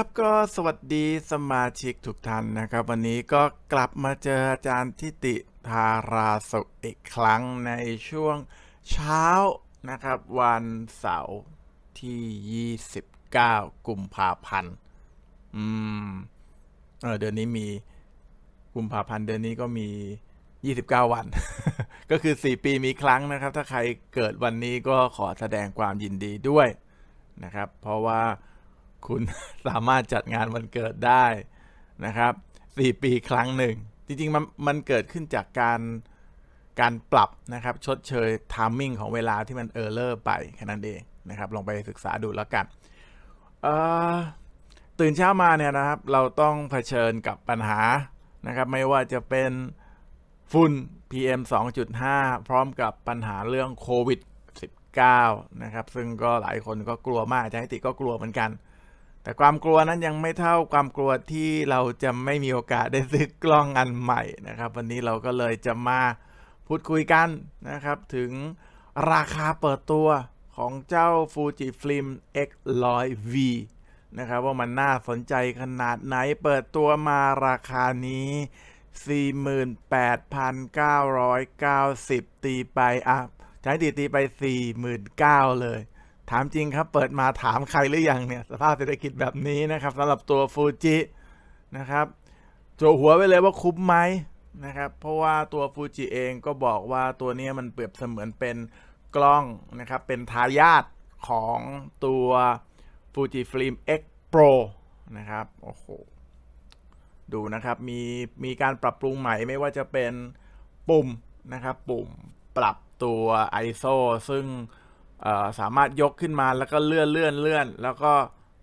ครับก็สวัสดีสมาชิกทุกท่านนะครับ วันนี้ก็กลับมาเจออาจารย์ทิติธาราสุอีกครั้งในช่วงเช้านะครับ วันเสาร์ที่ 29 กุมภาพันธ์ อืมเออเดือนนี้มีกุมภาพันธ์เดือนนี้ก็มี 29 วัน ก็คือ4ปีมีครั้งนะครับถ้าใครเกิดวันนี้ก็ขอแสดงความยินดีด้วยนะครับ เพราะว่าคุณสามารถจัดงานวันเกิดได้นะครับ 4 ปีครั้งหนึ่ง จริงๆมันมันเกิดขึ้นจากการการปรับนะครับชดเชยทามมิ่งของเวลาที่มันเออร์เลอร์ไปแค่นั้นเองนะครับลองไปศึกษาดูแล้วกันตื่นเช้ามาเนี่ยนะครับ เราต้องเผชิญกับปัญหานะครับไม่ว่าจะเป็นฝุ่น PM 2.5พร้อมกับปัญหาเรื่องโควิด -19 นะครับซึ่งก็หลายคนก็กลัวมากอาจารย์ติก็กลัวเหมือนกันแต่ความกลัวนั้นยังไม่เท่าความกลัวที่เราจะไม่มีโอกาสได้ซื้อกล้องอันใหม่นะครับวันนี้เราก็เลยจะมาพูดคุยกันนะครับถึงราคาเปิดตัวของเจ้า Fuji Film X100V นะครับว่ามันน่าสนใจขนาดไหน เปิดตัวมาราคานี้ 48,990 ตีไปอ่ะใช้ตีตีไป 49,000 เลยถามจริงครับ เปิดมาถามใครหรือยังเนี่ยสภาพเศรษฐกิจแบบนี้นะครับสำหรับตัวฟูจินะครับโจหัวไว้เลยว่าคุ้มไหมนะครับเพราะว่าตัวฟูจิเองก็บอกว่าตัวนี้มันเปรียบเสมือนเป็นกล้องนะครับเป็นทายาทของตัวฟูจิฟิล์ม X Pro นะครับโอ้โห ดูนะครับมีมีการปรับปรุงใหม่ไม่ว่าจะเป็นปุ่มนะครับปุ่มปรับตัว ISO ซึ่งสามารถยกขึ้นมาแล้วก็เลื่อนเลื่อนเลื่อน แล้วก็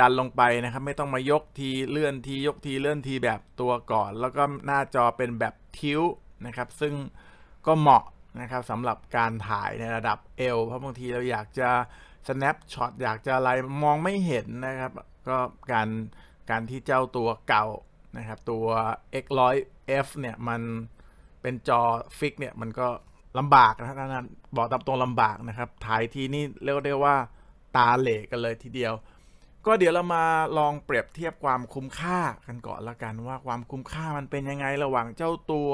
ดันลงไปนะครับไม่ต้องมายกทีเลื่อนทียกทีเลื่อนทีแบบตัวก่อน แล้วก็หน้าจอเป็นแบบทิ้วนะครับ ซึ่งก็เหมาะนะครับสำหรับการถ่ายในระดับเอวเพราะบางทีเราอยากจะ snap shot อยากจะอะไรมองไม่เห็นนะครับ ก็การการที่เจ้าตัวเก่านะครับ ตัว x 1 0 0 f เนี่ยมันเป็นจอฟิกเนี่ยมันก็ลำบากนะนะบอกตามตรงลำบากนะครับถ่ายทีนี่เรียกได้ว่าตาเหลกกันเลยทีเดียว ก็เดี๋ยวเรามาลองเปรียบเทียบความคุ้มค่ากันก่อนละกันว่า ความคุ้มค่ามันเป็นยังไงระหว่างเจ้าตัว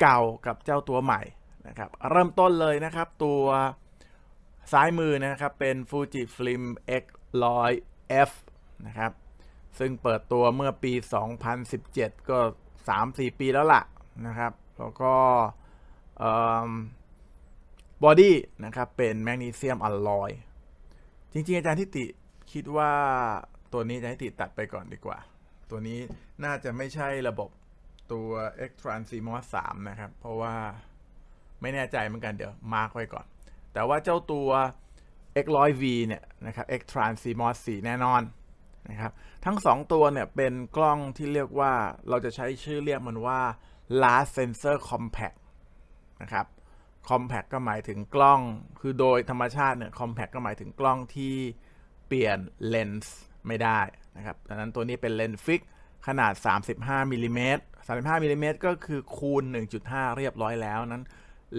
เก่ากับเจ้าตัวใหม่นะครับ เริ่มต้นเลยนะครับตัวซ้ายมือนะครับเป็น Fuji Film X100F นะครับ ซึ่งเปิดตัวเมื่อปี 2017 ก็ 3-4 ปีแล้วล่ะนะครับ แล้วก็บอดี้นะครับ เป็นแมกนีเซียมอัลลอย จริงๆ อาจารย์ทิติคิดว่าตัวนี้อาจารย์ทิติตัดไปก่อนดีกว่า ตัวนี้น่าจะไม่ใช่ระบบตัว e x t r a n s i m o s 3นะครับ เพราะว่าไม่แน่ใจเหมือนกันเดี๋ยวมาร์กไว้ก่อน แต่ว่าเจ้าตัว x 1 0 0 v เนี่ยนะครับ x t r a n s i m o s 4แน่นอนนะครับ ทั้ง 2 ตัวเนี่ยเป็นกล้องที่เรียกว่าเราจะใช้ชื่อเรียกมันว่า last sensor compact นะครับคอมแพคก็หมายถึงกล้อง คือโดยธรรมชาติเนี่ยคอมแพคก็หมายถึงกล้องที่เปลี่ยนเลนส์ไม่ได้นะครับดังนั้นตัวนี้เป็นเลนส์ฟิก ขนาด 35มิลิเมตร35มิลิเมตรก็คือคูณ 1.5 เรียบร้อยแล้วนั้น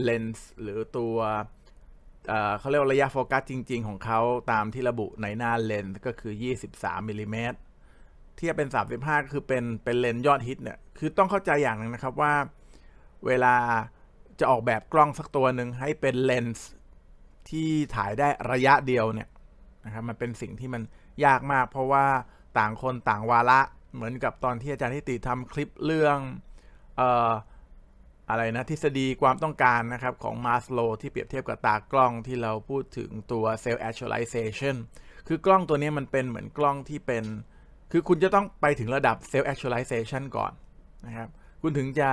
เลนส์หรือตัวเขาเรียกระยะโฟกัสจริง ๆ ของเขาตามที่ระบุในหน้าเลนส์ก็คือ 23มิลิเมตรเทียบเป็น 35 ก็คือเป็นเป็นเลนส์ยอดฮิตเนี่ย คือต้องเข้าใจอย่างหนึ่งนะครับว่าเวลาจะออกแบบกล้องสักตัวหนึ่งให้เป็นเลนส์ที่ถ่ายได้ระยะเดียวเนี่ยนะครับ มันเป็นสิ่งที่มันยากมากเพราะว่าต่างคนต่างวาระ เหมือนกับตอนที่อาจารย์ทิติทำคลิปเรื่องอออะไรนะทฤษฎีความต้องการนะครับของมาสโลที่เปรียบเทียบกับตากล้องที่เราพูดถึงตัวเซลล์แอชวลิ i z ชั i o คือกล้องตัวนี้มันเป็นเหมือนกล้องที่เป็นคือคุณจะต้องไปถึงระดับเซลล์แอชวลิ i z ชั i o ก่อนนะครับคุณถึงจะ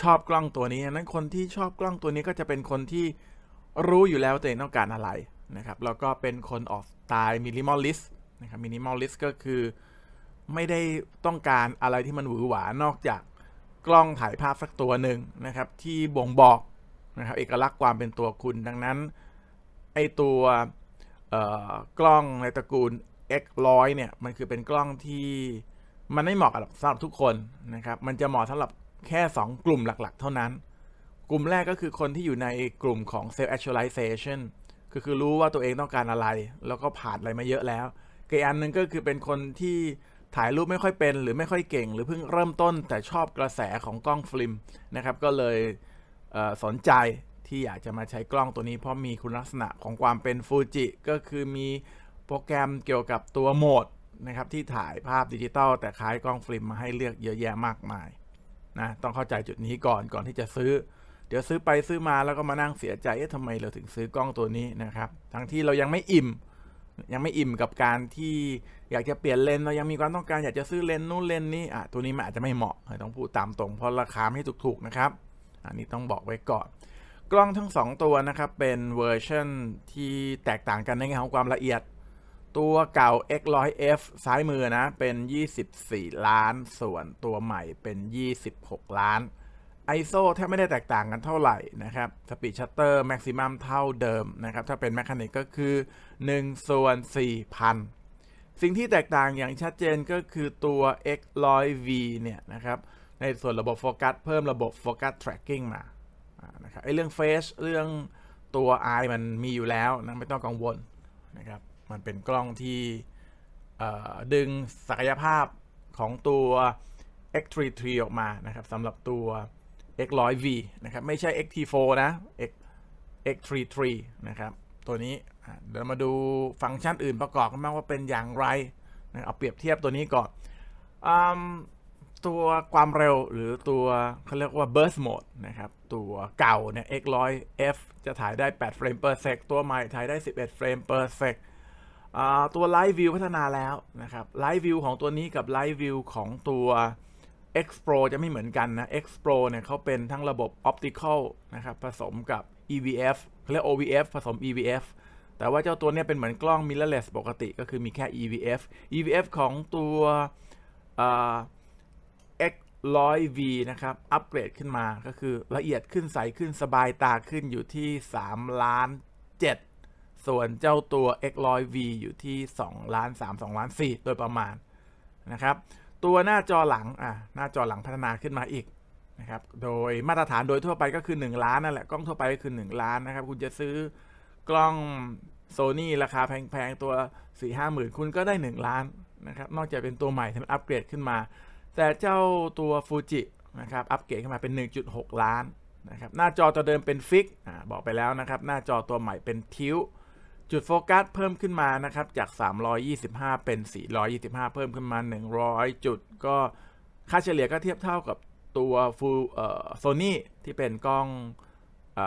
ชอบกล้องตัวนี้นั้นคนที่ชอบกล้องตัวนี้ก็จะเป็นคนที่รู้อยู่แล้วตัวเองต้องการอะไรนะครับ แล้วก็เป็นคนออกสไตล์มินิมอลลิสต์นะครับ มินิมอลลิสต์ก็คือไม่ได้ต้องการอะไรที่มันหวือหวานอกจากกล้องถ่ายภาพ สักตัวหนึ่งนะครับที่บ่งบอกนะครับเอกลักษณ์ความเป็นตัวคุณ ดังนั้น ไอตัวกล้องในตระกูล X100 เนี่ยมันคือเป็นกล้องที่มันไม่เหมาะกับสำหรับทุกคนนะครับ มันจะเหมาะสำหรับแค่2กลุ่มหลักๆ เท่านั้น กลุ่มแรกก็คือคนที่อยู่ในกลุ่มของ self actualization ือคือรู้ว่าตัวเองต้องการอะไร แล้วก็ผ่านอะไรมาเยอะแล้วกอันนึงก็คือเป็นคนที่ถ่ายรูปไม่ค่อยเป็น หรือไม่ค่อยเก่ง หรือเพิ่งเริ่มต้นแต่ชอบกระแสของกล้องฟิล์มนะครับ ก็เลยเสนใจที่อยากจะมาใช้กล้องตัวนี้ เพราะมีคุณลักษณะของความเป็นฟูจิก็คือมีโปรแกรมเกี่ยวกับตัวโหมดนะครับที่ถ่ายภาพดิจิตอลแต่คล้ายกล้องฟิล์มมาให้เลือกเยอะแยะมากมายนะต้องเข้าใจจุดนี้ก่อนก่อนที่จะซื้อ เดี๋ยวซื้อไปซื้อมาแล้วก็มานั่งเสียใจเอ๊ะทำไมเราถึงซื้อกล้องตัวนี้นะครับ ทั้งที่เรายังไม่อิ่ม ยังไม่อิ่มกับการที่อยากจะเปลี่ยนเลนเรายังมีความต้องการอยากจะซื้อเลนนู้นเลนนี้อ่ะตัวนี้มันอาจจะไม่เหมาะ ต้องพูดตามตรงเพราะราคาไม่ถูกๆนะครับ อันนี้ต้องบอกไว้ก่อน กล้องทั้ง 2 ตัวนะครับเป็นเวอร์ชันที่แตกต่างกันในแง่ของความละเอียดตัวเก่า X100F ซ้ายมือนะ เป็น 24 ล้าน ส่วนตัวใหม่เป็น 26 ล้าน ISO แทบไม่ได้แตกต่างกันเท่าไหร่นะครับ สปีดชัตเตอร์แม็กซิมัมเท่าเดิมนะครับ ถ้าเป็นแมคานิกก็คือ1 ส่วน4,000 สิ่งที่แตกต่างอย่างชัดเจนก็คือตัว X100V เนี่ยนะครับ ในส่วนระบบโฟกัสเพิ่มระบบโฟกัส tracking มานะครับไอเรื่องเฟสเรื่องตัว i มันมีอยู่แล้วนะ ไม่ต้องกังวลนะครับมันเป็นกล้องที่ดึงศักยภาพของตัว X33 ออกมานะครับสำหรับตัว X100V นะครับไม่ใช่ X T4 นะ X X33 นะครับตัวนี้ เดี๋ยวมาดูฟังก์ชันอื่นประกอบกันบ้างว่าเป็นอย่างไรนะเอาเปรียบเทียบตัวนี้ก่อนอตัวความเร็วหรือตัวเขาเรียกว่า burst mode นะครับตัวเก่าเนี่ย X100F จะถ่ายได้8เฟรม per sec ตัวใหม่ถ่ายได้ 11เฟรม per sec ตัวไลฟ์วิวพัฒนาแล้วนะครับไลฟ์วิวของตัวนี้กับไลฟ์วิวของตัว X Pro จะไม่เหมือนกันนะ X Pro เนี่ยเขาเป็นทั้งระบบ Optical นะครับผสมกับ EVF และ OVF ผสม EVF แต่ว่าเจ้าตัวนี้เป็นเหมือนกล้อง mirrorless ปกติ ก็คือมีแค่ EVF EVF ของตัว X 100 V นะครับ อัปเกรดขึ้นมาก็คือละเอียดขึ้นใสขึ้นสบายตาขึ้นอยู่ที่3ล้าน7ส่วนเจ้าตัว X100V อยู่ที่2ล้าน3 2ล้าน4โดยประมาณนะครับตัวหน้าจอหลังอ่ะหน้าจอหลังพัฒนาขึ้นมาอีกนะครับโดยมาตรฐานโดยทั่วไปก็คือ 1 ล้านนั่นแหละกล้องทั่วไปก็คือ1ล้านนะครับ คุณจะซื้อกล้องโซนี่ราคาแพงๆ ตัว4่ห้าหมื่นคุณก็ได้1 ล้านนะครับ นอกจากเป็นตัวใหม่ที่มันอัปเกรดขึ้นมา แต่เจ้าตัวฟูจินะครับอัปเกรดขึ้นมาเป็น 1.6 ล้านนะครับหน้าจอตัวเดิมเป็นฟิกอ่าบอกไปแล้วนะครับหน้าจอตัวใหม่เป็นทิวจุดโฟกัสเพิ่มขึ้นมานะครับจาก 325 เป็น 425 เพิ่มขึ้นมา 100 จุด ก็ค่าเฉลี่ยก็เทียบเท่ากับตัวฟูโซนี่ที่เป็นกล้องอ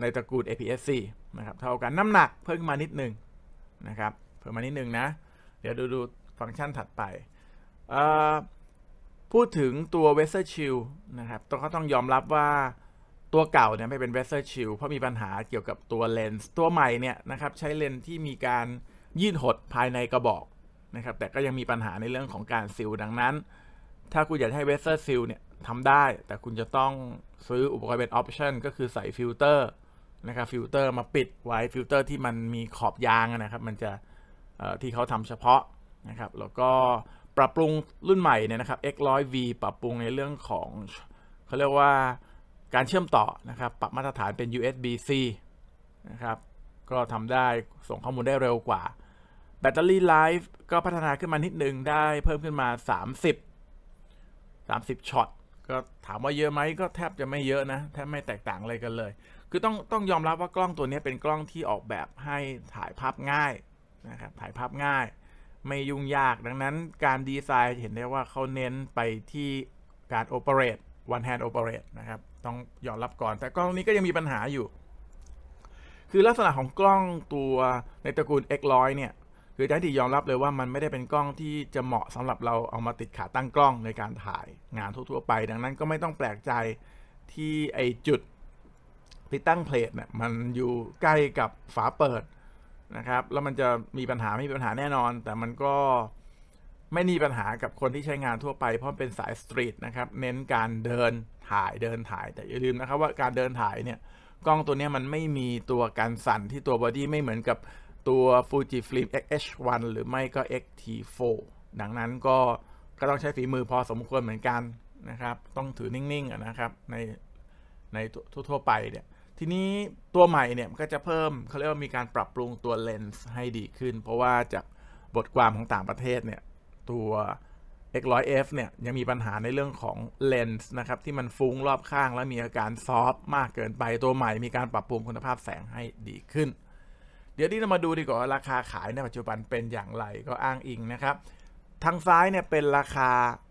ในตระกูล APS-C นะครับเท่ากันน้ำหนักเพิ่มขึ้นมานิดนึงนะครับเพิ่มมานิดนึงนะเดี๋ยวดูดูฟังก์ชันถัดไป พูดถึงตัวเวสเซอร์ชิลนะครับต้องเขาต้องยอมรับว่าตัวเก่าเนี่ยไม่เป็นเ e สเ e อ s ์ชิ l เพราะมีปัญหาเกี่ยวกับตัวเลนส์ตัวใหม่เนี่ยนะครับใช้เลนส์ที่มีการยืดหดภายในกระบอกนะครับแต่ก็ยังมีปัญหาในเรื่องของการซิลดังนั้น ถ้าคุณอยากให้เ e สเ e อ s ์ซิ l เนี่ยทำได้ แต่คุณจะต้องซื้ออุปกรณ์เป็นออปชันก็คือใส่ฟิลเตอร์นะครับฟิลเตอร์มาปิดไว้ฟิลเตอร์ที่มันมีขอบยางนะครับมันจะที่เขาทำเฉพาะนะครับแล้วก็ปรับปรุงรุ่นใหม่เนี่ยนะครับ X100V ปรับปรุงในเรื่องของเขาเรียกว่าการเชื่อมต่อนะครับปรับมาตรฐานเป็น USB-C นะครับก็ทำได้ส่งข้อมูลได้เร็วกว่าแบตเตอรี่ไลฟ์ก็พัฒนาขึ้นมานิดนึงได้เพิ่มขึ้นมา 30 30ช็อตก็ถามว่าเยอะไหมก็แทบจะไม่เยอะนะ แทบไม่แตกต่างอะไรกันเลย คือต้องต้องยอมรับว่ากล้องตัวนี้เป็นกล้องที่ออกแบบให้ถ่ายภาพง่ายนะครับถ่ายภาพง่าย ไม่ยุ่งยากดังนั้นการดีไซน์เห็นได้ว่าเขาเน้นไปที่การโอเปเรต one hand operate นะครับต้องยอมรับก่อน แต่กล้องนี้ก็ยังมีปัญหาอยู่ คือลักษณะของกล้องตัวในตระกูล X100 เนี่ย คือจันทียอมรับเลยว่ามันไม่ได้เป็นกล้องที่จะเหมาะสำหรับเราเอามาติดขาตั้งกล้องในการถ่ายงานทั่วๆไป ดังนั้นก็ไม่ต้องแปลกใจที่ไอจุดติดตั้งเพลทเนี่ยมันอยู่ใกล้กับฝาเปิดนะครับ แล้วมันจะมีปัญหาไม่มีปัญหาแน่นอน แต่มันก็ไม่มีปัญหากับคนที่ใช้งานทั่วไปเพราะเป็นสายสตรีทนะครับเน้นการเดินถ่ายเดินถ่าย แต่อย่าลืมนะครับว่าการเดินถ่ายเนี่ยกล้องตัวนี้มันไม่มีตัวกันสั่นที่ตัวบอดี้ไม่เหมือนกับตัว Fujifilm X-H1 หรือไม่ก็ X-T4 ดังนั้นก็ก็ต้องใช้ฝีมือพอสมควรเหมือนกันนะครับ ต้องถือนิ่งๆนะครับในในทั่ว ๆ ไปเนี่ยทีนี้ตัวใหม่เนี่ยก็จะเพิ่มเขาเรียกว่ามีการปรับปรุงตัวเลนส์ให้ดีขึ้น เพราะว่าจากบทความของต่างประเทศเนี่ยตัว X100F เนี่ยยังมีปัญหาในเรื่องของเลนส์นะครับ ที่มันฟุ้งรอบข้างและมีอาการซอฟมากเกินไป ตัวใหม่มีการปรับปรุงคุณภาพแสงให้ดีขึ้น เดี๋ยวนี้เรามาดูดีกว่าราคาขายในปัจจุบันเป็นอย่างไรก็อ้างอิงนะครับ ทางซ้ายเนี่ยเป็นราคา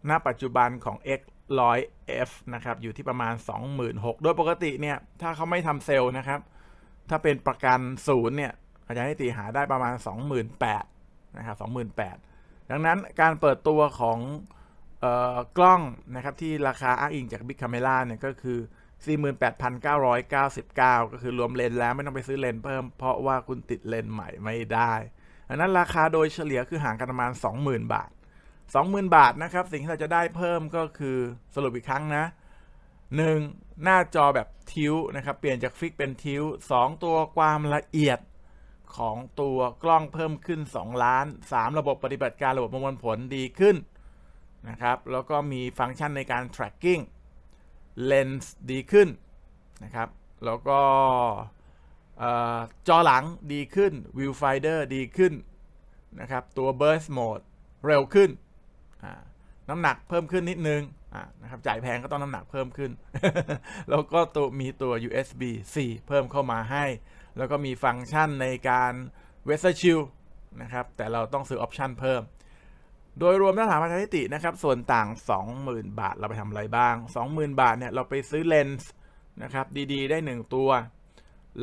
ณปัจจุบันของ X100F นะครับ อยู่ที่ประมาณ 26,000โดยปกติเนี่ย ถ้าเขาไม่ทำเซลล์นะครับถ้าเป็นประกันศูนย์เนี่ยอาจารย์นตีหาได้ประมาณ 28,000นะครับ28,000ดังนั้นการเปิดตัวของกล้องนะครับที่ราคาอ้างอิงจาก Big Camera เนี่ยก็คือ 48,999 ก็คือรวมเลนแล้วไม่ต้องไปซื้อเลนเพิ่มเพราะว่าคุณติดเลนใหม่ไม่ได้ดังนั้นราคาโดยเฉลี่ยคือห่างกันประมาณ20,000 บาท 20,000 บาทนะครับสิ่งที่เราจะได้เพิ่มก็คือสรุปอีกครั้งนะ 1. หน้าจอแบบทิวนะครับเปลี่ยนจากฟิกเป็นทิว2 ตัวความละเอียดของตัวกล้องเพิ่มขึ้น 2 ล้าน3ระบบปฏิบัติการระบบประมวลผลดีขึ้นนะครับแล้วก็มีฟังก์ชันในการ tracking เลนส์ดีขึ้นนะครับแล้วก็จอหลังดีขึ้น viewfinder ดีขึ้นนะครับตัว burst mode เร็วขึ้น น้ำหนักเพิ่มขึ้นนิดนึงนะครับจ่ายแพงก็ต้องน้ำหนักเพิ่มขึ้น แล้วก็ตัวมีตัว USB C เพิ่มเข้ามาให้แล้วก็มีฟังก์ชันในการเวสร์ชิลนะครับแต่เราต้องซื้อออปชันเพิ่ม โดยรวมถ้าถามพัาธนิตินะครับส่วนต่าง 20,000 บาทเราไปทำอะไรบ้าง 20,000 บาทเนี่ยเราไปซื้อเลนส์นะครับดีๆ ได้ 1 ตัว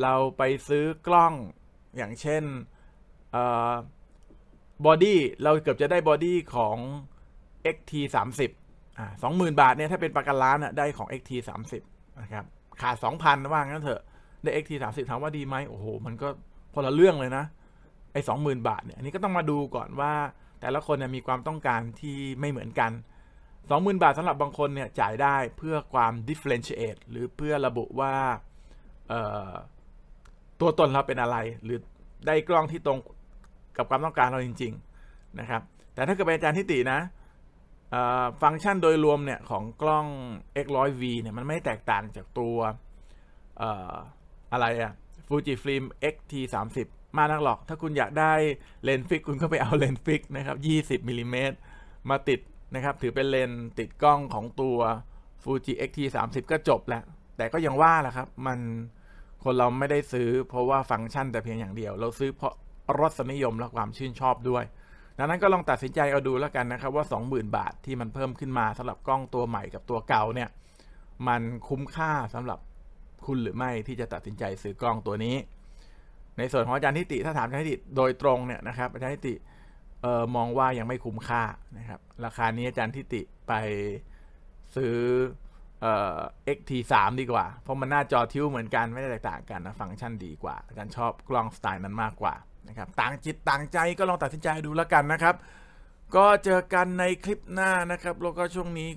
เราไปซื้อกล้องอย่างเช่นบอดี้เราเกือบจะได้บอดี้ของ XT 3 0อ่า 20,000 บาทเนี่ยถ้าเป็นประกันล้าน่ได้ของ XT 3 0นะครับขาด 2,000ว่างั้นเถอะได้ XT 30ถามว่าดีไหม โอ้โห มันก็พอละเรื่องเลยนะ ไอ้สองหมื่นบาทเนี่ย อันนี้ก็ต้องมาดูก่อนว่า แต่ละคนเนี่ยมีความต้องการที่ไม่เหมือนกัน 20,000 บาทสำหรับบางคนเนี่ยจ่ายได้เพื่อความ differentiate หรือเพื่อระบุว่าตัวตนเราเป็นอะไร หรือได้กล้องที่ตรงกับความต้องการเราจริงๆนะครับ แต่ถ้าเกิดเป็นอาจารย์ทิตินะฟังก์ชันโดยรวมเนี่ยของกล้อง X100V เนี่ยมันไม่แตกต่างจากตัวอะไรอะฟูจิฟิล์ม XT 3 0มานักหรอก ถ้าคุณอยากได้เลนส์ฟิกคุณก็ไปเอาเลนส์ฟิกนะครับ20มิลิเมตรมาติดนะครับถือเป็นเลนส์ติดกล้องของตัว Fuji XT 3 0ก็จบแล้วแต่ก็ยังว่าแหละครับมันคนเราไม่ได้ซื้อเพราะว่าฟังก์ชันแต่เพียงอย่างเดียว เราซื้อเพราะรสนิยมและความชื่นชอบด้วยดังนั้นก็ลองตัดสินใจเอาดูแล้วกันนะครับว่า 20,000บาทที่มันเพิ่มขึ้นมาสำหรับกล้องตัวใหม่กับตัวเก่าเนี่ยมันคุ้มค่าสำหรับคุณหรือไม่ที่จะตัดสินใจซื้อกล้องตัวนี้ ในส่วนของอาจารย์ทิติถ้าถามอาจารย์ทิติโดยตรงเนี่ยนะครับอาจารย์ทิติออมองว่ายังไม่คุ้มค่านะครับราคานี้อาจารย์ทิติไปซื้อเอ็กทีสามดีกว่าเพราะมันหน้าจอทิวเหมือนกันไม่ได้แตกต่างกันนะฟังก์ชันดีกว่าอาจารย์ชอบกล้องสไตล์นั้นมากกว่านะครับต่างจิตต่างใจก็ลองตัดสินใจดูแล้วกันนะครับ ก็เจอกันในคลิปหน้านะครับแล้วก็ช่วงนี้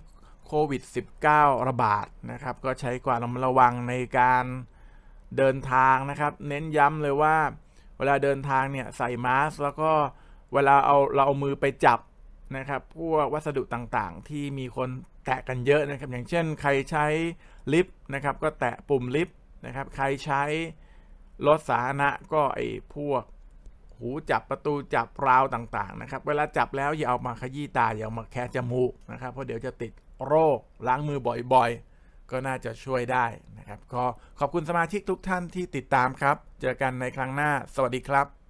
โควิด -19 ระบาดนะครับก็ใช้ความระมัดระวังในการเดินทางนะครับเน้นย้ำเลยว่าเวลาเดินทางเนี่ยใส่มาสแล้วก็เวลาเอาเราเอามือไปจับนะครับ พวกวัสดุต่างๆ ที่มีคนแตะกันเยอะนะครับอย่างเช่นใครใช้ลิฟต์นะครับก็แตะปุ่มลิฟต์นะครับใครใช้รถสาธารณะก็ไอ้พวกหูจับประตูจับราวต่างๆนะครับเวลาจับแล้วอย่าเอามาขยี้ตาอย่าเอามาแคะจมูกนะครับเพราะเดี๋ยวจะติดโรคล้างมือบ่อยๆ ก็น่าจะช่วยได้นะครับก็ขอบคุณสมาชิกทุกท่านที่ติดตามครับเจอกันในครั้งหน้าสวัสดีครับ